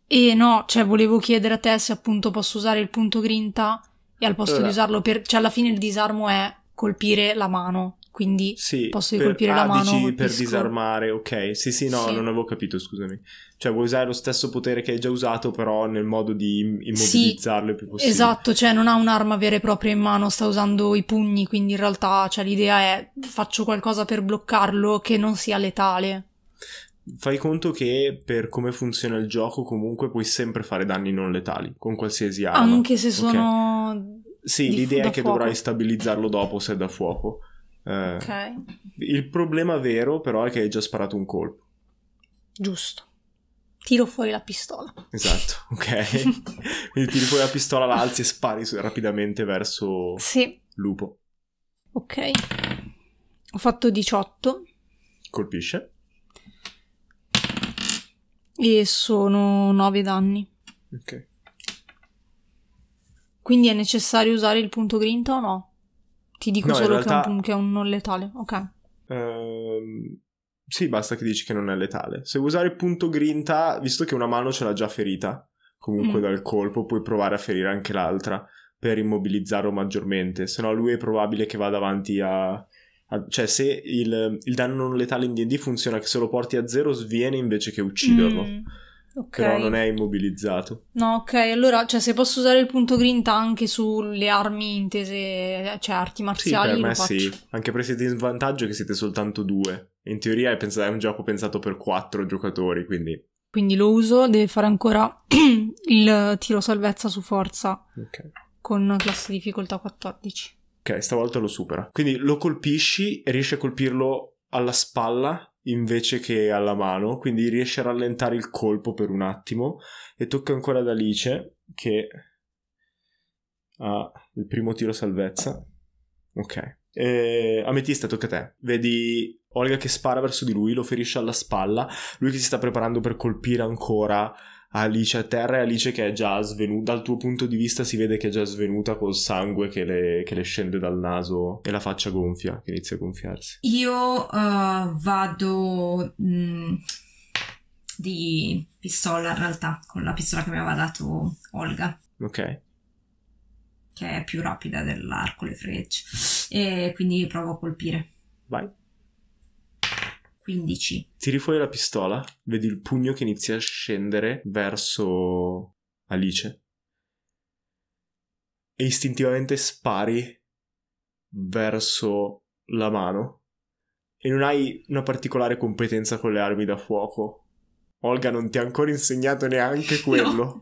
C: E no, cioè volevo chiedere a te se appunto posso usare il punto grinta e al posto allora. di eh. usarlo per... Cioè alla fine il disarmo è colpire la mano, quindi sì, posso per, colpire ah, la mano. Dici per disarmare,
A: ok. Sì, sì, no, sì. non avevo capito, scusami. Cioè, vuoi usare lo stesso potere che hai già usato, però nel modo di immobilizzarlo sì, il più possibile. Esatto,
C: cioè non ha un'arma vera e propria in mano, sta usando i pugni, quindi in realtà, cioè, l'idea è faccio qualcosa per bloccarlo che non sia letale
A: fai conto che per come funziona il gioco comunque puoi sempre fare danni non letali con qualsiasi arma. Anche se sono...
C: Okay. Sì, l'idea è che fuoco. dovrai
A: stabilizzarlo dopo se è da fuoco. Eh, ok. Il problema vero però è che hai già sparato un colpo.
C: Giusto. Tiro fuori la pistola.
A: Esatto, ok. Quindi tiri fuori la pistola, la alzi e spari rapidamente verso sì. Lupo.
C: Ok. Ho fatto 18.
A: Colpisce.
C: E sono 9 danni. Ok. Quindi è necessario usare il punto grinta o no? Ti dico no, solo realtà... che, è un, che, è un, non letale. Ok.
A: Um, sì, basta che dici che non è letale. Se vuoi usare il punto grinta, visto che una mano ce l'ha già ferita, comunque mm. dal colpo, puoi provare a ferire anche l'altra per immobilizzarlo maggiormente. Se no, lui è probabile che vada avanti a cioè, se il, il danno non letale in DD funziona che se lo porti a zero sviene invece che ucciderlo. Mm.
C: Okay. Però non è
A: immobilizzato.
C: No, ok, allora, cioè, se posso usare il punto grinta anche sulle armi intese, cioè arti marziali, sì, per me sì.
A: Anche perché siete in svantaggio che siete soltanto due. In teoria è, pens- è un gioco pensato per quattro giocatori, quindi...
C: Quindi lo uso, deve fare ancora il tiro salvezza su forza. Ok. Con classe difficoltà 14.
A: Ok, stavolta lo supera. Quindi lo colpisci e riesci a colpirlo alla spalla invece che alla mano, quindi riesce a rallentare il colpo per un attimo e tocca ancora ad Alice che ha il primo tiro salvezza. Ok. E, Ametista, tocca a te. Vedi Olga che spara verso di lui, lo ferisce alla spalla, lui che si sta preparando per colpire ancora Alice a terra e Alice che è già svenuta, dal tuo punto di vista si vede che è già svenuta col sangue che le, che le scende dal naso e la faccia gonfia, che inizia a gonfiarsi.
B: Io uh, vado mh, mm, di pistola in realtà, con la pistola che mi aveva dato Olga. Ok. Che è più rapida dell'arco, le frecce. E quindi provo a colpire.
A: Vai. 15. Tiri fuori la pistola, vedi il pugno che inizia a scendere verso Alice. E istintivamente spari verso la mano. E non hai una particolare competenza con le armi da fuoco. Olga non ti ha ancora insegnato neanche quello. No.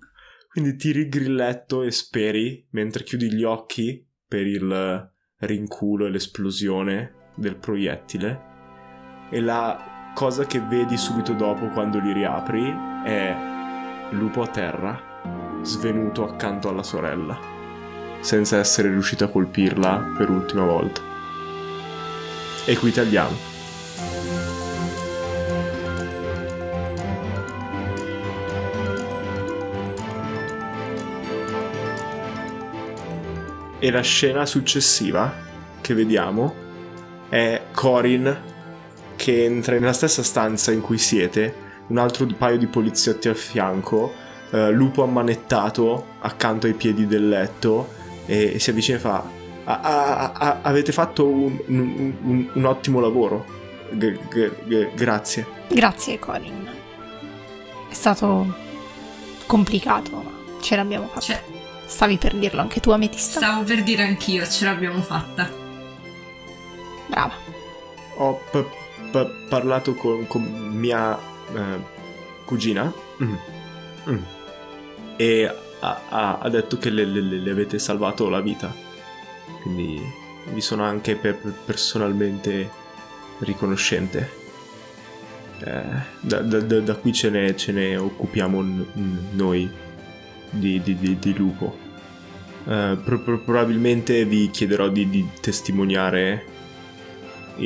A: Quindi tiri il grilletto e speri, mentre chiudi gli occhi per il rinculo e l'esplosione del proiettile e la cosa che vedi subito dopo quando li riapri è lupo a terra, svenuto accanto alla sorella, senza essere riuscito a colpirla per l'ultima volta. E qui tagliamo. E la scena successiva che vediamo è Corin che entra nella stessa stanza in cui siete, un altro paio di poliziotti al fianco, eh, lupo ammanettato accanto ai piedi del letto e, e si avvicina e fa a, a, a, avete fatto un, un, un, un ottimo lavoro, g- g- g- grazie.
C: Grazie Corin, è stato complicato ma ce l'abbiamo fatta. C'è. Cioè, Stavi per dirlo anche tu Ametista?
B: Stavo per dire anch'io, ce l'abbiamo fatta.
A: Brava. Ho pa- parlato con, con mia eh, cugina mm. Mm. e ha, ha, ha, detto che le, le, le, avete salvato la vita. Quindi vi sono anche per, personalmente riconoscente. Eh, da, da, da, da, qui ce ne, ce ne occupiamo n- noi di, di, di, di lupo. Eh, pro- probabilmente vi chiederò di, testimoniare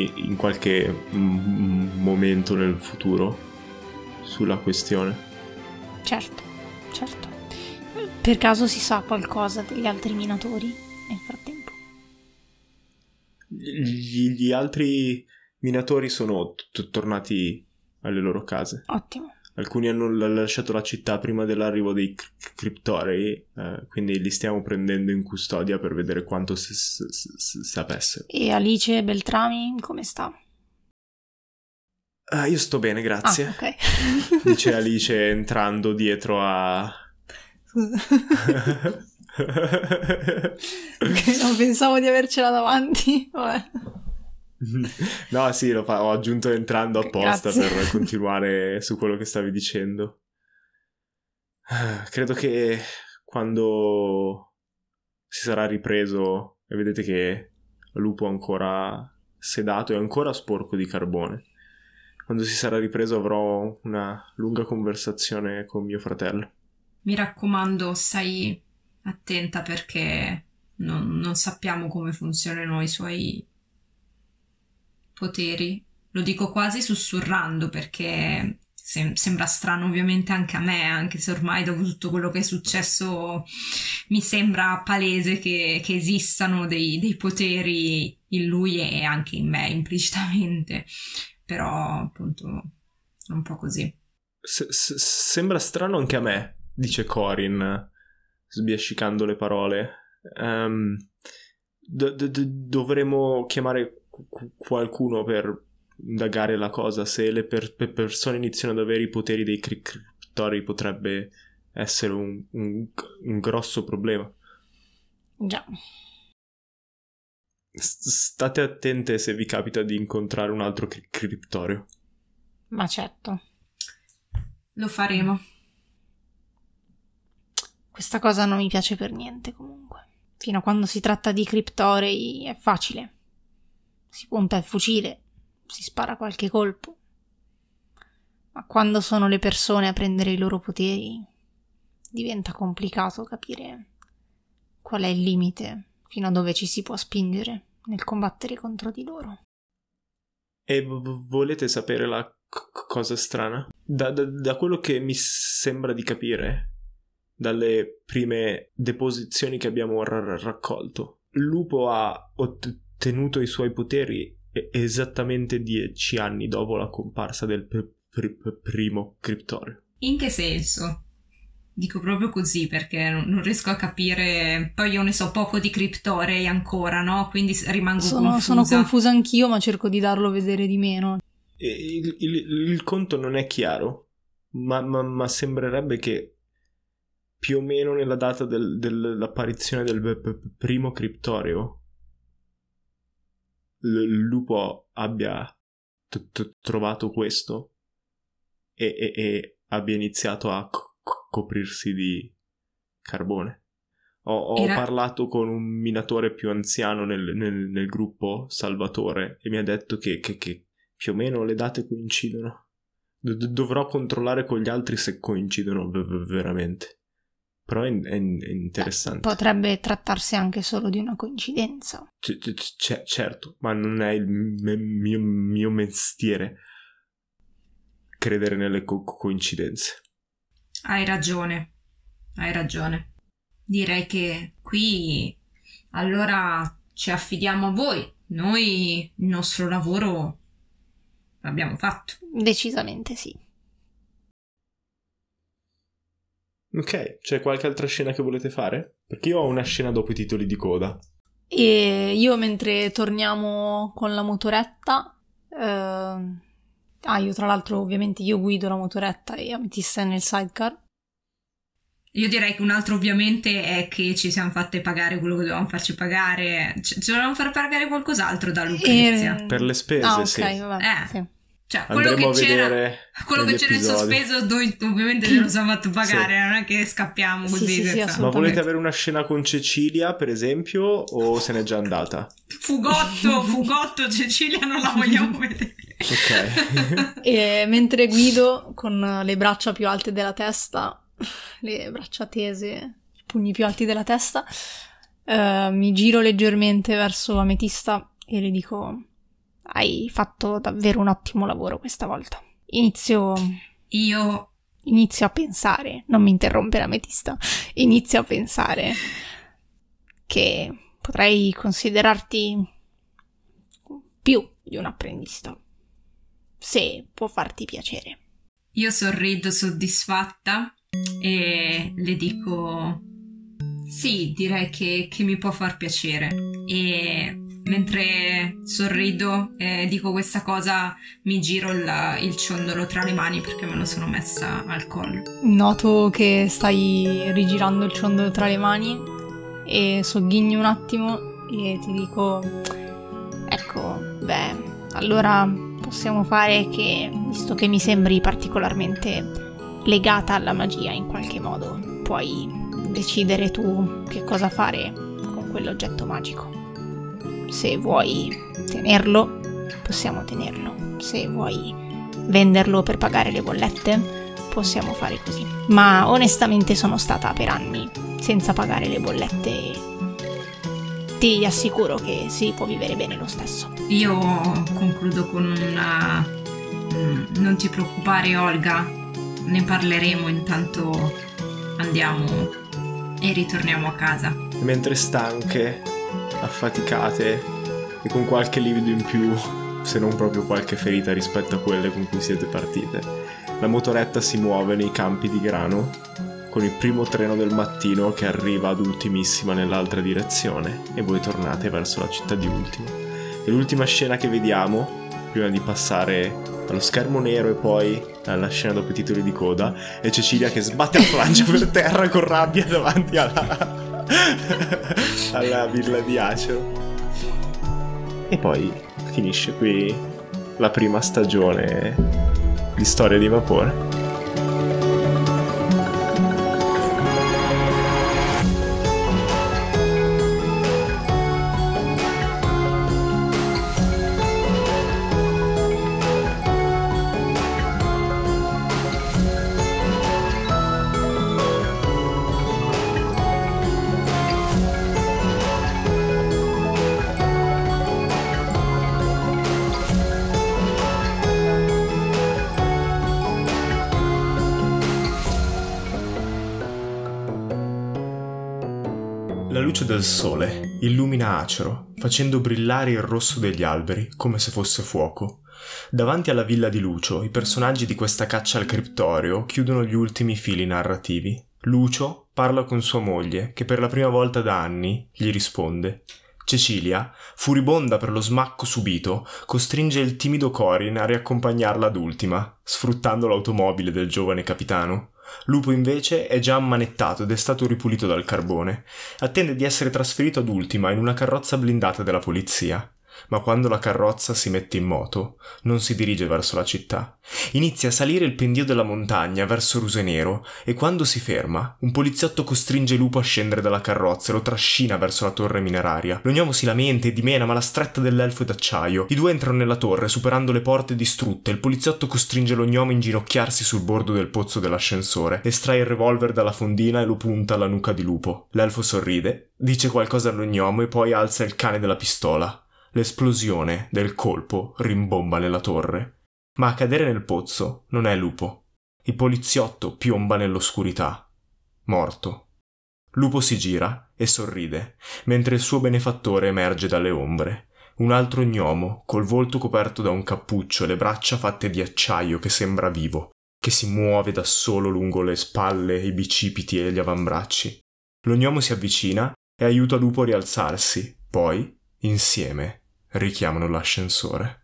A: in qualche mm, mm, momento nel futuro sulla questione?
C: Certo, certo. Per caso si sa qualcosa degli altri minatori nel frattempo?
A: Gli, gli altri minatori sono t- tornati alle loro case. Ottimo alcuni hanno lasciato la città prima dell'arrivo dei criptorei, eh, quindi li stiamo prendendo in custodia per vedere quanto s- s- s- sapessero. E
C: Alice Beltrami come sta?
A: Ah, io sto bene, grazie. Ah, okay. Dice Alice entrando dietro a...
C: non pensavo di avercela davanti. Vabbè.
A: no, sì, fa- ho aggiunto entrando apposta Grazie. per continuare su quello che stavi dicendo. Credo che quando si sarà ripreso e vedete che Lupo è ancora sedato e ancora sporco di carbone. Quando si sarà ripreso avrò una lunga conversazione con mio fratello.
B: Mi raccomando, stai attenta perché non, non sappiamo come funzionano i suoi poteri. Lo dico quasi sussurrando perché sem- sembra strano ovviamente anche a me, anche se ormai dopo tutto quello che è successo mi sembra palese che, che esistano dei, dei poteri in lui e anche in me implicitamente, però appunto è un po' così.
A: S- s- sembra strano anche a me, dice Corin, sbiascicando le parole. Um, do- do- dovremmo chiamare qualcuno per indagare la cosa, se le per- per persone iniziano ad avere i poteri dei criptori potrebbe essere un, un, un grosso problema. Già. state attente se vi capita di incontrare un altro cri- criptorio.
C: Ma certo. Lo faremo. Questa cosa non mi piace per niente comunque. Fino a quando si tratta di criptorei è facile si punta il fucile, si spara qualche colpo. Ma quando sono le persone a prendere i loro poteri, diventa complicato capire qual è il limite fino a dove ci si può spingere nel combattere contro di loro.
A: E v- volete sapere la c- cosa strana? Da, da, da quello che mi sembra di capire, dalle prime deposizioni che abbiamo r- raccolto, Lupo ha ottenuto tenuto i suoi poteri esattamente dieci anni dopo la comparsa del pr- pr- primo criptorio.
B: In che senso? Dico proprio così perché non riesco a capire, poi io ne so poco di criptorei ancora, no? Quindi rimango sono, confusa. Sono
C: confusa anch'io, ma cerco di darlo vedere di meno.
A: Il, il, il conto non è chiaro, ma, ma, ma, sembrerebbe che più o meno nella data del, dell'apparizione del primo criptoreo il lupo abbia t- t- trovato questo e, e, e, abbia iniziato a c- coprirsi di carbone. Ho, ho Era... parlato con un minatore più anziano nel, nel, nel gruppo Salvatore e mi ha detto che, che, che più o meno le date coincidono. dovrò controllare con gli altri se coincidono v- veramente. Però è, è interessante. Beh, cioè,
C: potrebbe trattarsi anche solo di una coincidenza.
A: C- c- certo, ma non è il me- mio, mio, mestiere credere nelle co- coincidenze.
B: Hai ragione, hai ragione. Direi che qui allora ci affidiamo a voi. Noi il nostro lavoro l'abbiamo fatto. Decisamente sì.
A: Ok, c'è qualche altra scena che volete fare? Perché io ho una scena dopo i titoli di coda.
C: E io mentre torniamo con la motoretta... Eh... Ah, io tra l'altro ovviamente io guido la motoretta e Ametista è nel sidecar.
B: Io direi che un altro ovviamente è che ci siamo fatte pagare quello che dovevamo farci pagare. Ci, ci dovevamo far pagare qualcos'altro da Lucrezia. E... Per
A: le spese, ah, okay, sì.
B: Vabbè, eh. sì. Cioè, quello che c'era, quello che c'era in sospeso, noi ovviamente ce lo siamo fatto pagare, sì. non è che scappiamo così. Sì, sì, cioè.
A: sì Ma volete avere una scena con Cecilia, per esempio, o se n'è già andata?
C: Fugotto, Fugotto, Cecilia non la vogliamo vedere.
A: Ok.
C: e mentre guido con le braccia più alte della testa, le braccia tese, i pugni più alti della testa, eh, mi giro leggermente verso Ametista e le dico hai fatto davvero un ottimo lavoro questa volta. Inizio. Io. Inizio a pensare. Non mi interrompe l'ametista, Inizio a pensare che potrei considerarti più di un apprendista. Se può farti piacere.
B: Io sorrido soddisfatta e le dico: Sì, direi che, che mi può far piacere. E mentre sorrido e dico questa cosa mi giro il, il, ciondolo tra le mani perché me lo sono messa al collo.
C: Noto che stai rigirando il ciondolo tra le mani e sogghigno un attimo e ti dico ecco, beh, allora possiamo fare che visto che mi sembri particolarmente legata alla magia in qualche modo, puoi decidere tu che cosa fare con quell'oggetto magico se vuoi tenerlo, possiamo tenerlo. Se vuoi venderlo per pagare le bollette, possiamo fare così. Ma onestamente sono stata per anni senza pagare le bollette e ti assicuro che si può vivere bene lo stesso.
B: Io concludo con una... Non ti preoccupare Olga, ne parleremo intanto andiamo e ritorniamo a casa.
A: Mentre stanche affaticate e con qualche livido in più, se non proprio qualche ferita rispetto a quelle con cui siete partite. La motoretta si muove nei campi di grano con il primo treno del mattino che arriva ad ultimissima nell'altra direzione e voi tornate verso la città di Ultimo. E l'ultima scena che vediamo, prima di passare allo schermo nero e poi alla scena dopo i titoli di coda è Cecilia che sbatte la flancia per terra con rabbia davanti alla, alla villa di Acero. E poi finisce qui la prima stagione di Storia di Vapore. sole illumina acero, facendo brillare il rosso degli alberi come se fosse fuoco. Davanti alla villa di Lucio, i personaggi di questa caccia al criptorio chiudono gli ultimi fili narrativi. Lucio parla con sua moglie, che per la prima volta da anni gli risponde. Cecilia, furibonda per lo smacco subito, costringe il timido Corin a riaccompagnarla ad ultima, sfruttando l'automobile del giovane capitano. Lupo invece è già ammanettato ed è stato ripulito dal carbone. Attende di essere trasferito ad Ultima in una carrozza blindata della polizia ma quando la carrozza si mette in moto, non si dirige verso la città. Inizia a salire il pendio della montagna verso Rusenero e quando si ferma, un poliziotto costringe Lupo a scendere dalla carrozza e lo trascina verso la torre mineraria. L'ognomo si lamenta e dimena, ma la stretta dell'elfo è d'acciaio. I due entrano nella torre, superando le porte distrutte. Il poliziotto costringe l'ognomo a inginocchiarsi sul bordo del pozzo dell'ascensore, estrae il revolver dalla fondina e lo punta alla nuca di Lupo. L'elfo sorride, dice qualcosa all'ognomo e poi alza il cane della pistola. L'esplosione del colpo rimbomba nella torre, ma a cadere nel pozzo non è Lupo. Il poliziotto piomba nell'oscurità, morto. Lupo si gira e sorride, mentre il suo benefattore emerge dalle ombre. Un altro gnomo, col volto coperto da un cappuccio e le braccia fatte di acciaio che sembra vivo, che si muove da solo lungo le spalle, i bicipiti e gli avambracci. Lo gnomo si avvicina e aiuta Lupo a rialzarsi, poi, insieme, richiamano l'ascensore.